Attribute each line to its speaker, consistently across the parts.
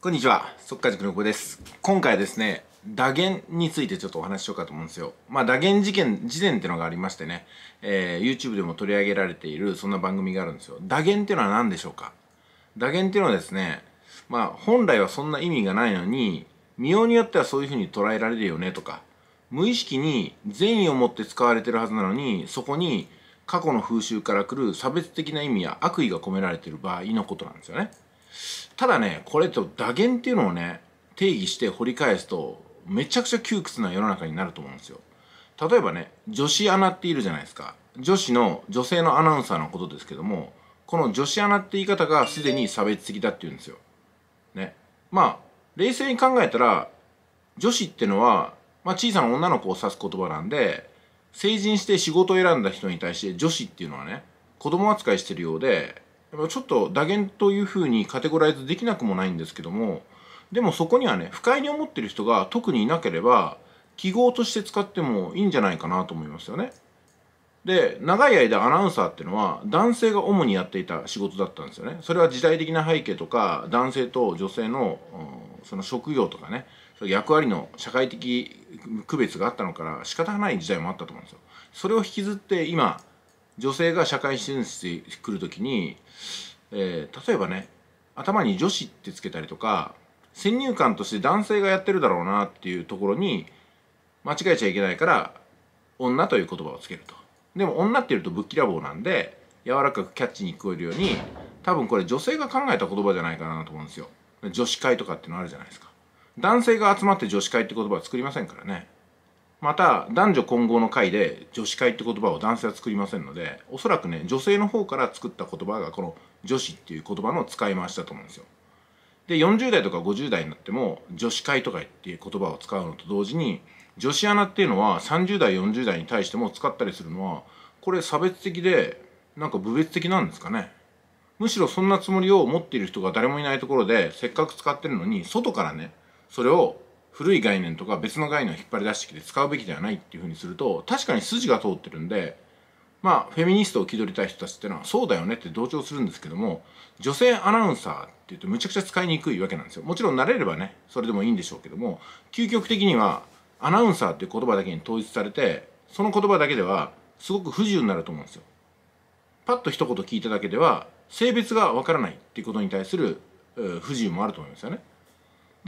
Speaker 1: こんにちは、速稼塾の子です。今回ですね、打言についてちょっとお話ししようかと思うんですよ。まあ、打言事件、事前っていうのがありましてね、えー、YouTube でも取り上げられている、そんな番組があるんですよ。打言っていうのは何でしょうか打言っていうのはですね、まあ、本来はそんな意味がないのに、見ようによってはそういうふうに捉えられるよねとか、無意識に善意を持って使われてるはずなのに、そこに過去の風習から来る差別的な意味や悪意が込められてる場合のことなんですよね。ただねこれと打言っていうのをね定義して掘り返すとめちゃくちゃ窮屈な世の中になると思うんですよ例えばね女子アナっているじゃないですか女子の女性のアナウンサーのことですけどもこの女子アナって言い方がすでに差別的だって言うんですよ。ね。まあ冷静に考えたら女子ってのは、まあ、小さな女の子を指す言葉なんで成人して仕事を選んだ人に対して女子っていうのはね子供扱いしてるようでやっぱちょっと打言というふうにカテゴライズできなくもないんですけどもでもそこにはね不快に思ってる人が特にいなければ記号として使ってもいいんじゃないかなと思いますよね。で長い間アナウンサーっていうのは男性が主にやっていた仕事だったんですよね。それは時代的な背景とか男性と女性の、うん、その職業とかね役割の社会的区別があったのから仕方ない時代もあったと思うんですよ。それを引きずって今女性が社会進出来る時に、えー、例えばね頭に女子ってつけたりとか先入観として男性がやってるだろうなっていうところに間違えちゃいけないから女という言葉をつけるとでも女って言うとぶっきらぼうなんで柔らかくキャッチに聞こえるように多分これ女性が考えた言葉じゃないかなと思うんですよ女子会とかってのあるじゃないですか男性が集まって女子会って言葉は作りませんからねまた男女混合の会で女子会って言葉を男性は作りませんのでおそらくね女性の方から作った言葉がこの女子っていう言葉の使い回しだと思うんですよで40代とか50代になっても女子会とかっていう言葉を使うのと同時に女子アナっていうのは30代40代に対しても使ったりするのはこれ差別的でなんか侮別的なんですかねむしろそんなつもりを持っている人が誰もいないところでせっかく使ってるのに外からねそれを古い概念とか別の概念を引っ張り出してきて使うべきではないっていうふうにすると確かに筋が通ってるんでまあフェミニストを気取りたい人たちっていうのはそうだよねって同調するんですけども女性アナウンサーって言ってむちゃくちゃ使いにくいわけなんですよもちろん慣れればねそれでもいいんでしょうけども究極的にはアナウンサーっていう言葉だけに統一されてその言葉だけではすごく不自由になると思うんですよパッと一言聞いただけでは性別がわからないっていうことに対する不自由もあると思いますよね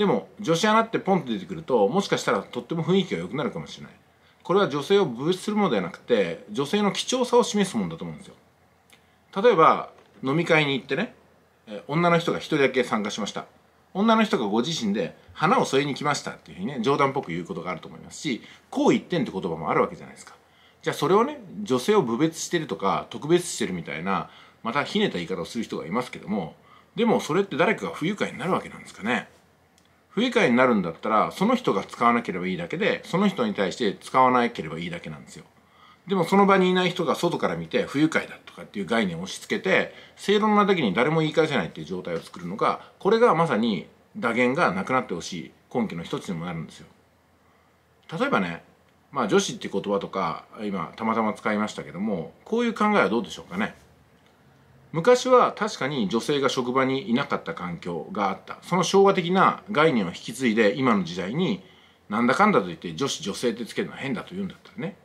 Speaker 1: でも女子アナってポンと出てくるともしかしたらとっても雰囲気が良くなるかもしれないこれは女性を侮蔑するものではなくて女性の貴重さを示すものだと思うんですよ例えば飲み会に行ってね女の人が1人だけ参加しました女の人がご自身で花を添えに来ましたっていうふうにね冗談っぽく言うことがあると思いますしこう一点って言葉もあるわけじゃないですかじゃあそれをね女性を侮蔑してるとか特別してるみたいなまたひねた言い方をする人がいますけどもでもそれって誰かが不愉快になるわけなんですかね不愉快になるんだったらその人が使わなければいいだけでその人に対して使わなければいいだけなんですよでもその場にいない人が外から見て不愉快だとかっていう概念を押し付けて正論なだけに誰も言い返せないっていう状態を作るのがこれがまさに打言がなくなってほしい根拠の一つにもなるんですよ例えばねまあ女子って言葉とか今たまたま使いましたけどもこういう考えはどうでしょうかね昔は確かに女性が職場にいなかった環境があったその昭和的な概念を引き継いで今の時代になんだかんだと言って女子女性ってつけるのは変だと言うんだったらね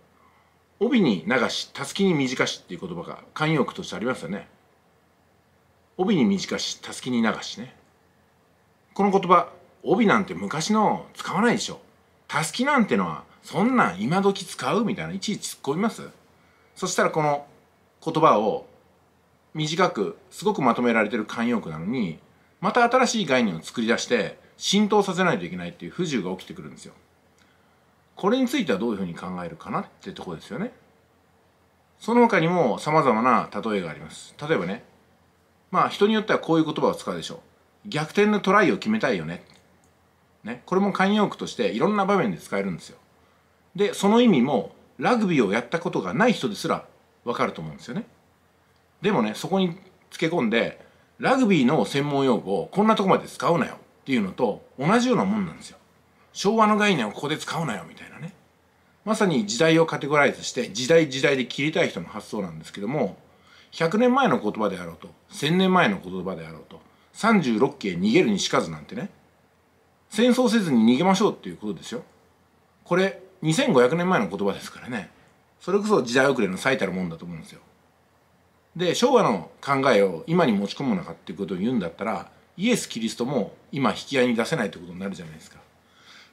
Speaker 1: 帯に流したすきに短しっていう言葉が慣用句としてありますよね帯に短したすきに流しねこの言葉帯なんて昔の使わないでしょたすきなんてのはそんなん今時使うみたいないちいち突っ込みますそしたらこの言葉を短くすごくまとめられてる慣用句なのにまた新しい概念を作り出して浸透させないといけないっていう不自由が起きてくるんですよ。これについてはどういうふうに考えるかなってとこですよね。その他にも様々な例えがあります。例えばね、まあ人によってはこういう言葉を使うでしょう。逆転のトライを決めたいよね。ね。これも慣用句としていろんな場面で使えるんですよ。で、その意味もラグビーをやったことがない人ですらわかると思うんですよね。でもねそこにつけ込んでラグビーの専門用語をこんなとこまで使うなよっていうのと同じようなもんなんですよ昭和の概念をここで使うなよみたいなねまさに時代をカテゴライズして時代時代で切りたい人の発想なんですけども100年前の言葉であろうと1000年前の言葉であろうと36期へ逃げるにしかずなんてね戦争せずに逃げましょうっていうことですよこれ2500年前の言葉ですからねそれこそ時代遅れの最たるもんだと思うんですよで昭和の考えを今に持ち込むのかっていうことを言うんだったらイエス・キリストも今引き合いに出せないということになるじゃないですか、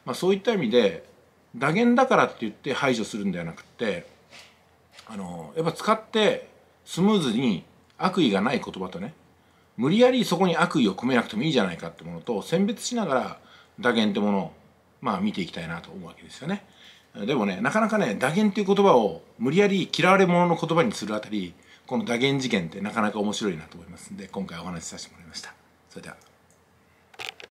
Speaker 1: まあ、そういった意味で打言だからって言って排除するんではなくってあのやっぱ使ってスムーズに悪意がない言葉とね無理やりそこに悪意を込めなくてもいいじゃないかってものと選別しながら打言ってものをまあ見ていきたいなと思うわけですよね。でもねなかなかね打言っていう言葉を無理やり嫌われ者の言葉にするあたりこの打源事件ってなかなか面白いなと思いますんで今回お話しさせてもらいましたそれでは